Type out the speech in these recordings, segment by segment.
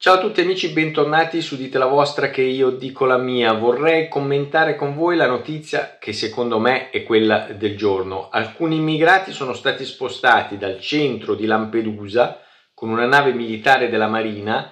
Ciao a tutti amici, bentornati su Dite la vostra che io dico la mia. Vorrei commentare con voi la notizia che secondo me è quella del giorno. Alcuni immigrati sono stati spostati dal centro di Lampedusa con una nave militare della Marina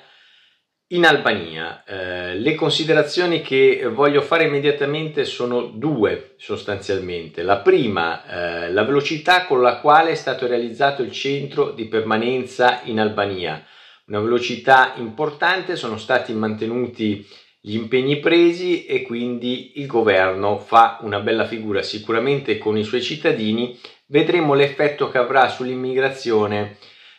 in Albania. Eh, le considerazioni che voglio fare immediatamente sono due sostanzialmente. La prima, eh, la velocità con la quale è stato realizzato il centro di permanenza in Albania una velocità importante, sono stati mantenuti gli impegni presi e quindi il governo fa una bella figura sicuramente con i suoi cittadini. Vedremo l'effetto che avrà sull'immigrazione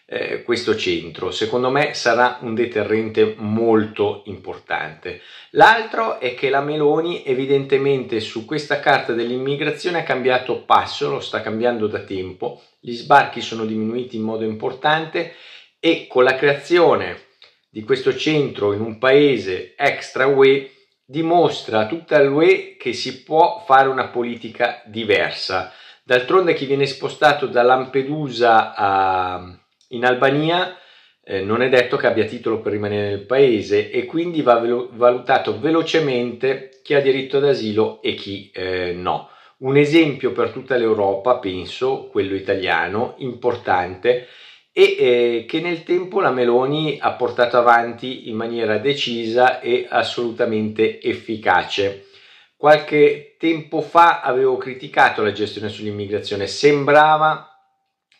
eh, questo centro. Secondo me sarà un deterrente molto importante. L'altro è che la Meloni evidentemente su questa carta dell'immigrazione ha cambiato passo, lo sta cambiando da tempo. Gli sbarchi sono diminuiti in modo importante e con la creazione di questo centro in un paese extra UE dimostra a tutta l'UE che si può fare una politica diversa. D'altronde chi viene spostato da Lampedusa a, in Albania eh, non è detto che abbia titolo per rimanere nel paese e quindi va velo valutato velocemente chi ha diritto d'asilo e chi eh, no. Un esempio per tutta l'Europa, penso, quello italiano, importante, e eh, che nel tempo la Meloni ha portato avanti in maniera decisa e assolutamente efficace. Qualche tempo fa avevo criticato la gestione sull'immigrazione, sembrava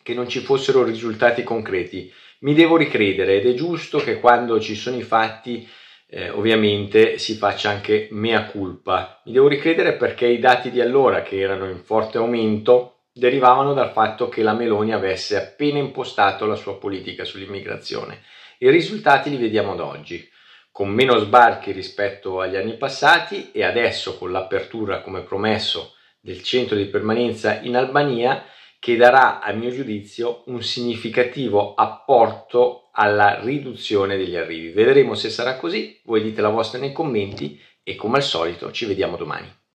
che non ci fossero risultati concreti. Mi devo ricredere ed è giusto che quando ci sono i fatti eh, ovviamente si faccia anche mea culpa. Mi devo ricredere perché i dati di allora che erano in forte aumento derivavano dal fatto che la Meloni avesse appena impostato la sua politica sull'immigrazione. I risultati li vediamo ad oggi, con meno sbarchi rispetto agli anni passati e adesso con l'apertura, come promesso, del centro di permanenza in Albania che darà, a mio giudizio, un significativo apporto alla riduzione degli arrivi. Vedremo se sarà così, voi dite la vostra nei commenti e come al solito ci vediamo domani.